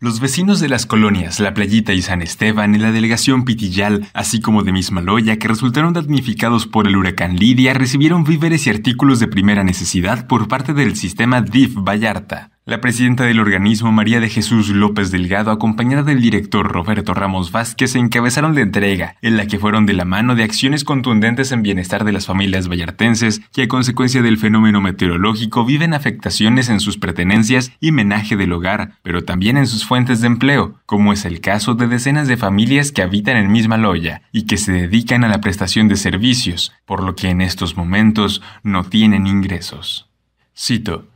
Los vecinos de las colonias La Playita y San Esteban y la delegación Pitillal, así como de Mismaloya, que resultaron damnificados por el huracán Lidia, recibieron víveres y artículos de primera necesidad por parte del sistema DIF Vallarta. La presidenta del organismo, María de Jesús López Delgado, acompañada del director Roberto Ramos Vázquez, encabezaron la entrega, en la que fueron de la mano de acciones contundentes en bienestar de las familias vallartenses que a consecuencia del fenómeno meteorológico viven afectaciones en sus pertenencias y menaje del hogar, pero también en sus fuentes de empleo, como es el caso de decenas de familias que habitan en misma loya y que se dedican a la prestación de servicios, por lo que en estos momentos no tienen ingresos. Cito.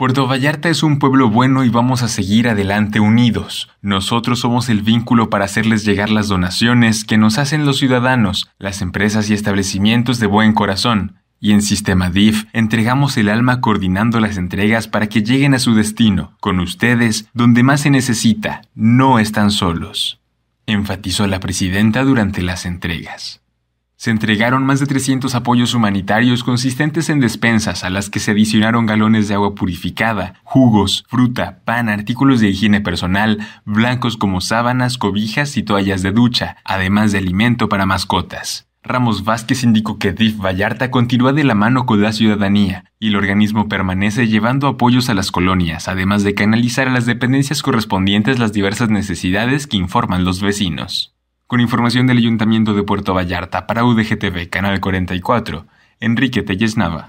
Puerto Vallarta es un pueblo bueno y vamos a seguir adelante unidos. Nosotros somos el vínculo para hacerles llegar las donaciones que nos hacen los ciudadanos, las empresas y establecimientos de buen corazón. Y en Sistema DIF entregamos el alma coordinando las entregas para que lleguen a su destino, con ustedes, donde más se necesita. No están solos. Enfatizó la presidenta durante las entregas. Se entregaron más de 300 apoyos humanitarios consistentes en despensas a las que se adicionaron galones de agua purificada, jugos, fruta, pan, artículos de higiene personal, blancos como sábanas, cobijas y toallas de ducha, además de alimento para mascotas. Ramos Vázquez indicó que DIF Vallarta continúa de la mano con la ciudadanía y el organismo permanece llevando apoyos a las colonias, además de canalizar a las dependencias correspondientes las diversas necesidades que informan los vecinos. Con información del Ayuntamiento de Puerto Vallarta para UDGTV, Canal 44, Enrique Tellesnava.